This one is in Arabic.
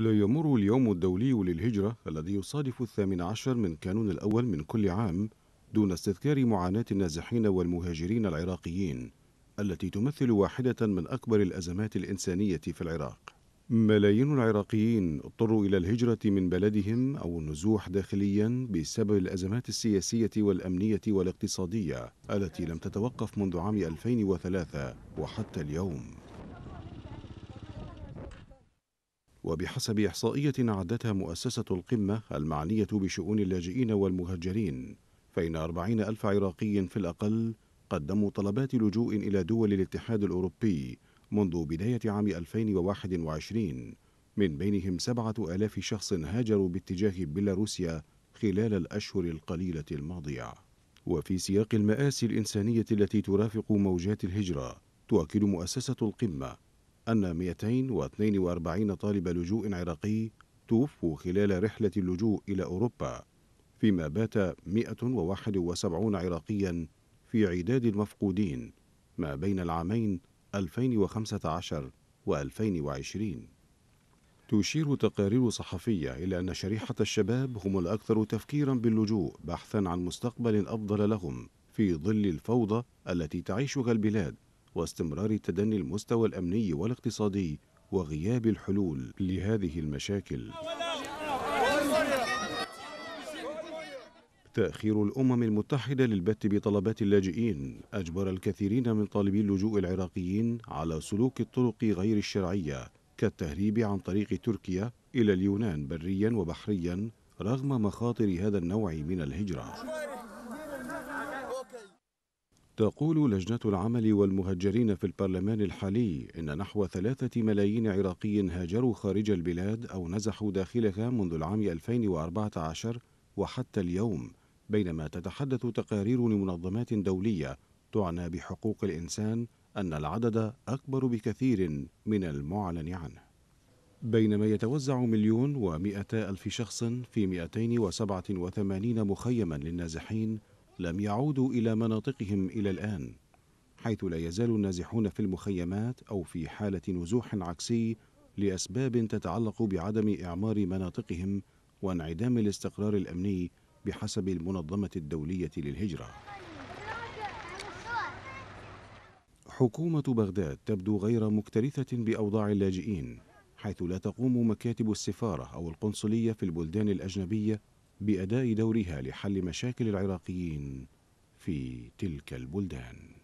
لا يمر اليوم الدولي للهجرة الذي يصادف الثامن عشر من كانون الأول من كل عام دون استذكار معاناة النازحين والمهاجرين العراقيين التي تمثل واحدة من أكبر الأزمات الإنسانية في العراق ملايين العراقيين اضطروا إلى الهجرة من بلدهم أو النزوح داخليا بسبب الأزمات السياسية والأمنية والاقتصادية التي لم تتوقف منذ عام 2003 وحتى اليوم وبحسب إحصائية أعدتها مؤسسة القمة المعنية بشؤون اللاجئين والمهجرين فإن أربعين ألف عراقي في الأقل قدموا طلبات لجوء إلى دول الاتحاد الأوروبي منذ بداية عام 2021 من بينهم سبعة ألاف شخص هاجروا باتجاه بيلاروسيا خلال الأشهر القليلة الماضية وفي سياق المآسي الإنسانية التي ترافق موجات الهجرة تؤكد مؤسسة القمة أن 242 طالب لجوء عراقي توفوا خلال رحلة اللجوء إلى أوروبا فيما بات 171 عراقيا في عداد المفقودين ما بين العامين 2015 و 2020 تشير تقارير صحفية إلى أن شريحة الشباب هم الأكثر تفكيرا باللجوء بحثا عن مستقبل أفضل لهم في ظل الفوضى التي تعيشها البلاد واستمرار تدني المستوى الأمني والاقتصادي وغياب الحلول لهذه المشاكل تأخير الأمم المتحدة للبت بطلبات اللاجئين أجبر الكثيرين من طالبي اللجوء العراقيين على سلوك الطرق غير الشرعية كالتهريب عن طريق تركيا إلى اليونان بريا وبحريا رغم مخاطر هذا النوع من الهجرة تقول لجنة العمل والمهجرين في البرلمان الحالي إن نحو ثلاثة ملايين عراقي هاجروا خارج البلاد أو نزحوا داخلها منذ العام 2014 وحتى اليوم بينما تتحدث تقارير لمنظمات دولية تعنى بحقوق الإنسان أن العدد أكبر بكثير من المعلن عنه بينما يتوزع مليون ومئتا ألف شخص في 287 مخيما للنازحين لم يعودوا إلى مناطقهم إلى الآن حيث لا يزال النازحون في المخيمات أو في حالة نزوح عكسي لأسباب تتعلق بعدم إعمار مناطقهم وانعدام الاستقرار الأمني بحسب المنظمة الدولية للهجرة حكومة بغداد تبدو غير مكترثة بأوضاع اللاجئين حيث لا تقوم مكاتب السفارة أو القنصلية في البلدان الأجنبية بأداء دورها لحل مشاكل العراقيين في تلك البلدان